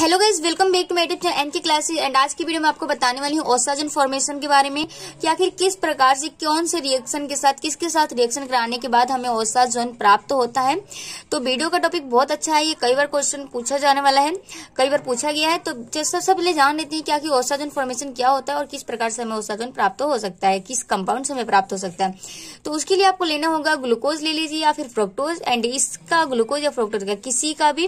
hello guys welcome back to my tip NK classes and आज की video में आपको बताने वाली हूँ ओसाजन फॉर्मेशन के बारे में कि आखिर किस प्रकार से कौन से रिएक्शन के साथ किसके साथ रिएक्शन कराने के बाद हमें ओसाजन प्राप्त होता है तो वीडियो का टॉपिक बहुत अच्छा है ये कई बार क्वेश्चन पूछा जाने वाला है कई बार पूछा गया है तो जैसा सब पहले जान लेते हैं कि आखिर ओसाजन फॉर्मेशन क्या होता है और किस प्रकार से हमें ओसाजन प्राप्त हो सकता है किस कंपाउंड से हमें प्राप्त हो सकता है तो उसके लिए आपको लेना होगा ग्लूकोज ले लीजिए या फिर फ्रोक्टोज एंड इसका ग्लूकोज या फ्रोक्टोज का किसी का भी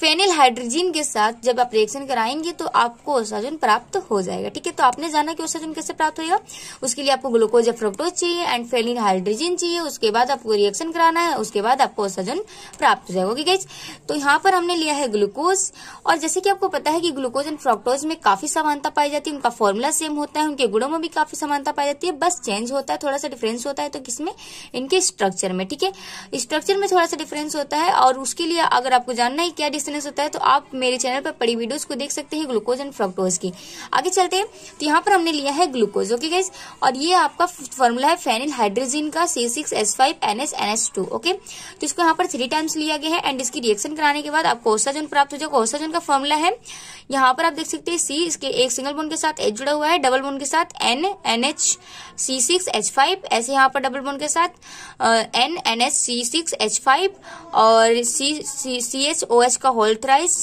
फेनिल हाइड्रोजीन के साथ जब आप रिएक्शन कराएंगे तो आपको ओसाजन प्राप्त हो जाएगा ठीक है तो आपने जाना कि ओसाजन कैसे प्राप्त होगा उसके लिए आपको ग्लूकोज या फ्रोक्टोज चाहिए एंड फेलिन हाइड्रोजन चाहिए उसके बाद आपको रिएक्शन कराना है उसके बाद आपको ओसाजन प्राप्त हो जाएगा ठीक तो यहाँ पर हमने लिया है ग्लूकोज और जैसे कि आपको पता है कि ग्लूकोज एंड फ्रोक्टोज में काफी समानता पाई जाती है उनका फॉर्मूला सेम होता है उनके गुणों में भी काफी समानता पाई जाती है बस चेंज होता है थोड़ा सा डिफरेंस होता है तो किसमें इनके स्ट्रक्चर में ठीक है स्ट्रक्चर में थोड़ा सा डिफरेंस होता है और उसके लिए अगर आपको जानना है क्या डिस्टेंस होता है तो आप मेरे चैनल पर पर पड़ी वीडियोस को देख सकते हैं ग्लूकोज एंड फ्रक्टोज की आगे चलते हैं तो यहाँ पर हमने लिया है ग्लूकोज ओके गाइज और ये आपका फॉर्मूला है फेनिल हाइड्रोजिन का C six S five N S N S two okay तो इसको यहाँ पर थ्री टाइम्स लिया गया है एंड इसकी रिएक्शन कराने के बाद आपको औसाजन प्राप्त हो जाएगा औसाजन का फॉर्मूला है यहाँ पर आप देख सकते हैं सी इसके एक सिंगल बोन के साथ एच जुड़ा हुआ है डबल बोन के साथ N N H C six H five ऐसे यहाँ पर डबल बोन के साथ N N H C six H five और C C H O H का thrice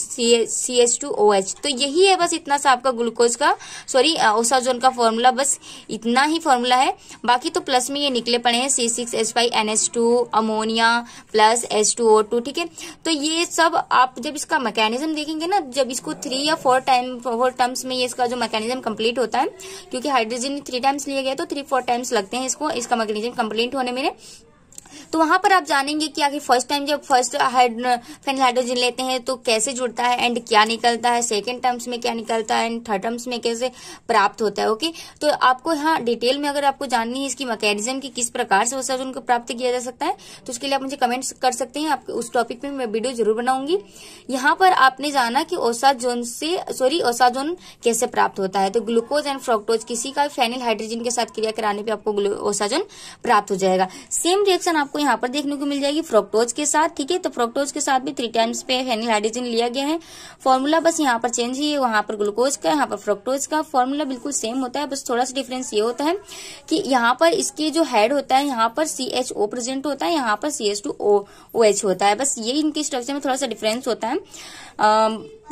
C H two O H तो यही है बस इतना सा आपका ग्लूकोज का सॉरी ओसाजोन का फॉर्मूला बस इतना ही फॉर्मूला है बाकी तो प्लस में ये निकले पड़े हैं C six H five N H two ammonia plus H two O two ठीक है तो ये सब आप जब इसका मैकेनिज्म देखेंगे ना जब इसको थ्री या फोर टाइम फोर टर्म्स में ये इसका जो मैकेनिज्म कंप्लीट होता है क्योंकि हाइड्रोजन थ्री टाइम्स लिया गया तो थ्री फोर टाइम्स लगते हैं इसको इसका मैकेनिज्म कंप्लीट होने में तो वहां पर आप जानेंगे कि आखिर फर्स्ट टाइम जब फर्स्ट फेनिल हाइड्रोजन लेते हैं तो कैसे जुड़ता है एंड क्या निकलता है सेकेंड टर्म्स में क्या निकलता है एंड थर्ड टर्म्स में कैसे प्राप्त होता है ओके तो आपको यहाँ डिटेल में अगर आपको जाननी है इसकी मैकेनिज्म की किस प्रकार से वसा को प्राप्त किया जा सकता है तो उसके लिए आप मुझे कमेंट कर सकते हैं आप उस टॉपिक में मैं वीडियो जरूर बनाऊंगी यहाँ पर आपने जाना कि ओसाजोन से सॉरी ओसाजोन कैसे प्राप्त होता है तो ग्लूकोज एंड फ्रोक्टोज किसी का फेनिल हाइड्रोजन के साथ क्रिया कराने पर आपको ओसाजोन प्राप्त हो जाएगा सेम रिएक्शन आप आपको यहाँ पर देखने को मिल जाएगी फ्रोक्टोज के साथ ठीक है तो फ्रोक्टोज के साथ भी थ्री टाइम्स पे फेनिल हाइड्रोजन लिया गया है फॉर्मूला बस यहाँ पर चेंज ही है वहां पर ग्लूकोज का यहाँ पर फ्रोक्टोज का फॉर्मूला बिल्कुल सेम होता है बस थोड़ा सा डिफरेंस ये होता है कि यहाँ पर इसके जो हेड होता है यहाँ पर सी एच ओ प्रेजेंट होता है यहाँ पर C H two O O H होता है बस ये इनके स्ट्रक्चर में थोड़ा सा डिफरेंस होता है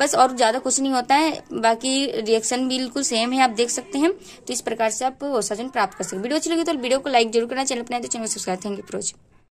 बस और ज्यादा कुछ नहीं होता है बाकी रिएक्शन बिल्कुल सेम है आप देख सकते हैं तो इस प्रकार से आप ओसाजन प्राप्त कर सकते वीडियो अच्छी लगी तो वीडियो को लाइक जरूर करना चैनल अपना तो channel subscribe thank you pros